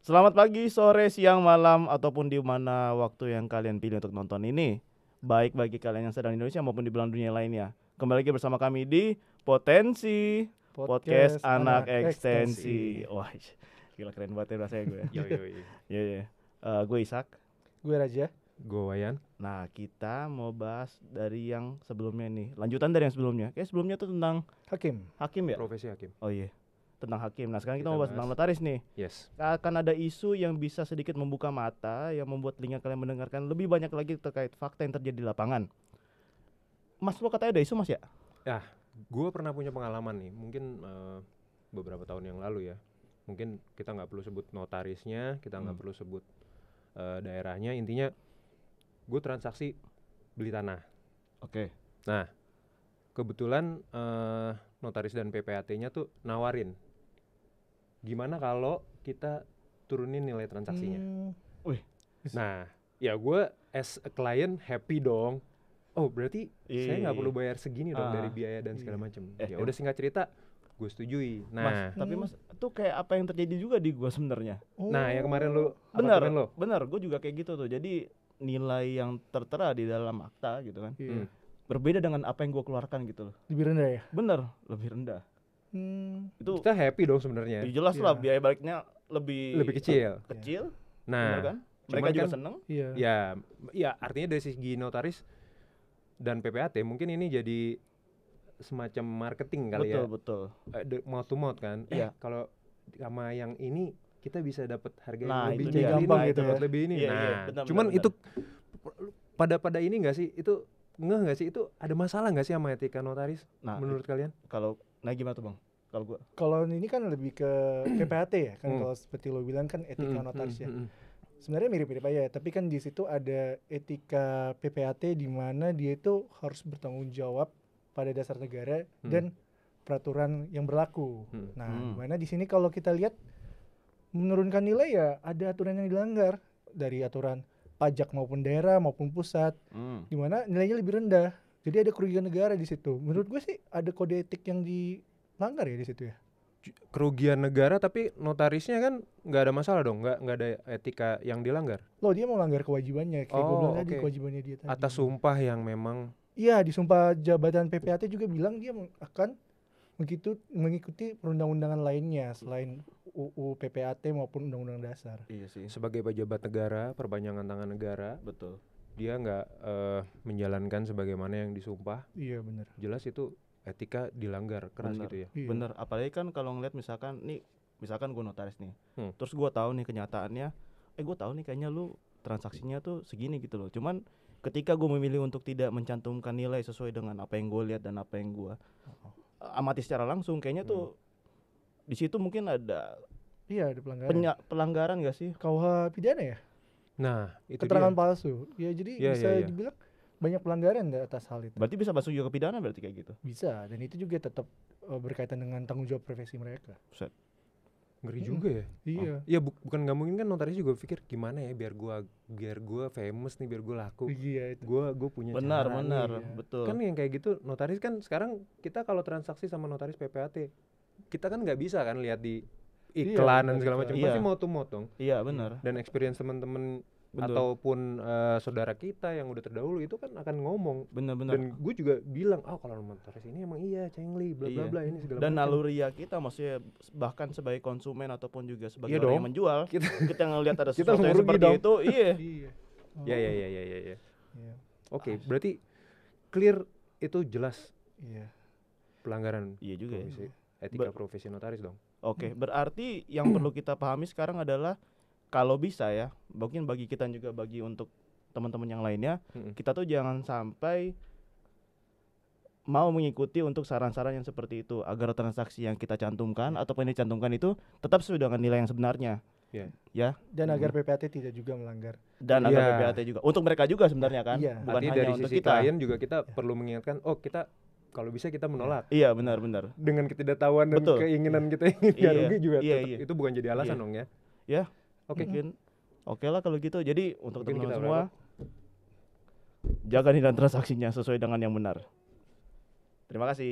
Selamat pagi, sore, siang, malam, ataupun di mana waktu yang kalian pilih untuk nonton ini. Baik bagi kalian yang sedang di Indonesia maupun di belahan dunia lainnya. Kembali lagi bersama kami di Potensi Podcast, Podcast Anak, Anak Ekstensi. Wah, gila keren banget ya rasanya gue. yo yo yo. yo, yo. Uh, gue Isak. Gue Raja. Gue Wayan. Nah, kita mau bahas dari yang sebelumnya nih. Lanjutan dari yang sebelumnya. Kayak sebelumnya tuh tentang hakim. Hakim ya? Profesi hakim. Oh iya. Yeah tentang hakim. Nah sekarang kita, kita mau bahas tentang notaris nih. Yes. Akan ada isu yang bisa sedikit membuka mata, yang membuat telinga kalian mendengarkan lebih banyak lagi terkait fakta yang terjadi di lapangan. Mas lo katanya ada isu mas ya? Ya, gue pernah punya pengalaman nih, mungkin uh, beberapa tahun yang lalu ya. Mungkin kita nggak perlu sebut notarisnya, kita nggak hmm. perlu sebut uh, daerahnya. Intinya gue transaksi beli tanah. Oke. Okay. Nah, kebetulan uh, notaris dan PPAT-nya tuh nawarin gimana kalau kita turunin nilai transaksinya. Hmm. Nah, ya gue as a client happy dong. Oh berarti iya, saya nggak iya, perlu iya. bayar segini dong ah. dari biaya dan segala macam. Eh, ya eh. udah singkat cerita, gue setujui. Nah, mas, hmm. tapi mas, tuh kayak apa yang terjadi juga di gue sebenarnya. Oh. Nah, yang kemarin lo benar lo? benar gue juga kayak gitu tuh. Jadi nilai yang tertera di dalam akta gitu kan, yeah. Hmm. berbeda dengan apa yang gue keluarkan gitu loh. Lebih rendah ya? Bener, lebih rendah. Hmm, itu kita happy dong sebenarnya. Ya jelas yeah. lah iya. biaya baliknya lebih lebih kecil. Iya. Kecil. Yeah. Nah, kan? mereka juga kan, seneng. Iya. Ya, ya artinya dari segi notaris dan PPAT mungkin ini jadi semacam marketing kali betul, ya. Betul betul. mau tuh mau kan. Iya. Yeah. Eh, kalau sama yang ini kita bisa dapat harga nah, yang lebih itu gampang gitu ya. lebih ini. Yeah, iya, nah, yeah, benar, cuman benar, itu pada pada ini enggak sih itu ngeh nggak sih itu ada masalah nggak sih sama etika notaris nah, menurut kalian? Kalau Nah gimana tuh bang? Kalau gua? Kalau ini kan lebih ke PPAT ya kan hmm. kalau seperti lo bilang kan etika hmm, hmm, notaris ya. Sebenarnya mirip-mirip aja, tapi kan di situ ada etika PPAT di mana dia itu harus bertanggung jawab pada dasar negara hmm. dan peraturan yang berlaku. Hmm. Nah, hmm. mana di sini kalau kita lihat menurunkan nilai ya ada aturan yang dilanggar dari aturan pajak maupun daerah maupun pusat, hmm. di mana nilainya lebih rendah. Jadi ada kerugian negara di situ. Menurut gue sih ada kode etik yang dilanggar ya di situ ya. Kerugian negara tapi notarisnya kan nggak ada masalah dong, nggak nggak ada etika yang dilanggar. Loh dia mau langgar kewajibannya, kayak oh, gue bilang okay. tadi kewajibannya dia tadi. Atas sumpah yang memang. Iya di sumpah jabatan PPAT juga bilang dia akan begitu mengikuti perundang-undangan lainnya selain UU PPAT maupun Undang-Undang Dasar. Iya sih. Sebagai pejabat negara, perpanjangan tangan negara. Betul dia nggak uh, menjalankan sebagaimana yang disumpah iya benar jelas itu etika dilanggar keras bener, gitu ya iya. bener apalagi kan kalau ngeliat misalkan nih misalkan gue notaris nih hmm. terus gue tahu nih kenyataannya eh gue tahu nih kayaknya lu transaksinya tuh segini gitu loh cuman ketika gue memilih untuk tidak mencantumkan nilai sesuai dengan apa yang gue lihat dan apa yang gue oh. amati secara langsung kayaknya hmm. tuh di situ mungkin ada iya ada pelanggaran Penya pelanggaran gak sih Kau pidana ya Nah, itu keterangan dia. palsu. Ya jadi ya, ya bisa ya, ya. dibilang banyak pelanggaran di atas hal itu. Berarti bisa masuk juga ke pidana berarti kayak gitu. Bisa, dan itu juga tetap uh, e, berkaitan dengan tanggung jawab profesi mereka. Set. Ngeri hmm. juga ya. Iya. Oh. Ya bu bukan nggak mungkin kan notaris juga pikir gimana ya biar gua biar gua famous nih biar gua laku. Iya itu. Gua gua punya Benar, cara benar, ya. betul. Kan yang kayak gitu notaris kan sekarang kita kalau transaksi sama notaris PPAT kita kan nggak bisa kan lihat di Iya, iklan iya, dan segala macam iya. pasti tuh motong Iya benar. Dan experience teman-teman ataupun uh, saudara kita yang udah terdahulu itu kan akan ngomong. Benar-benar. Dan gue juga bilang, oh kalau Montares ini emang iya cengli, bla bla iya. bla ini segala Dan naluri ya kita maksudnya bahkan sebagai konsumen ataupun juga sebagai iya orang dong. yang menjual, kita, kita ngelihat ada sesuatu yang seperti dong. itu, iya. iya. iya. iya iya iya. iya ya Oke, okay, ah. berarti clear itu jelas. Iya. Yeah. Pelanggaran. Iya juga. ya. Etika profesi notaris dong. Oke, okay, hmm. berarti yang perlu kita pahami sekarang adalah kalau bisa ya, mungkin bagi kita juga bagi untuk teman-teman yang lainnya, hmm. kita tuh jangan sampai mau mengikuti untuk saran-saran yang seperti itu agar transaksi yang kita cantumkan ya. atau yang dicantumkan itu tetap sesuai dengan nilai yang sebenarnya. Yeah. Ya. Dan hmm. agar PPAT tidak juga melanggar. Dan yeah. agar iya. PPAT juga untuk mereka juga sebenarnya kan, yeah. bukan hanya dari untuk sisi kita. klien juga kita yeah. perlu mengingatkan, oh kita kalau bisa kita menolak. Iya benar benar. Dengan ketidaktahuan dan Betul. keinginan iya. kita ingin iya, rugi juga iya, iya. itu bukan jadi alasan iya. dong ya. Ya. Oke. Okay. oke okay lah kalau gitu. Jadi untuk teman-teman semua jaga jaga nilai transaksinya sesuai dengan yang benar. Terima kasih.